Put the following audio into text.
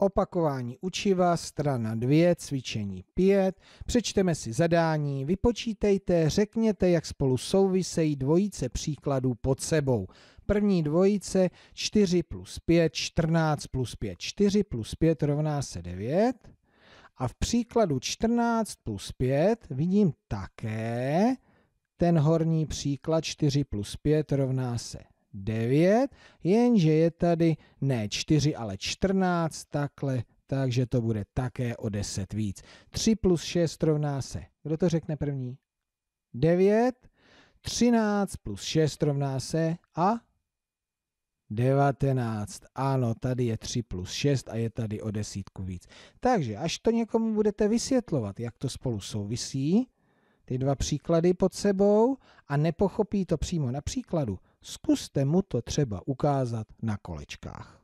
Opakování učiva, strana 2, cvičení 5. Přečteme si zadání, vypočítejte, řekněte, jak spolu souvisejí dvojice příkladů pod sebou. První dvojice 4 plus 5, 14 plus 5, 4 plus 5 rovná se 9. A v příkladu 14 plus 5 vidím také ten horní příklad 4 plus 5 rovná se 9, jenže je tady ne 4, ale 14, takhle, takže to bude také o 10 víc. 3 plus 6 rovná se, kdo to řekne první? 9, 13 plus 6 rovná se a 19. Ano, tady je 3 plus 6 a je tady o desítku víc. Takže až to někomu budete vysvětlovat, jak to spolu souvisí, ty dva příklady pod sebou a nepochopí to přímo na příkladu, Zkuste mu to třeba ukázat na kolečkách.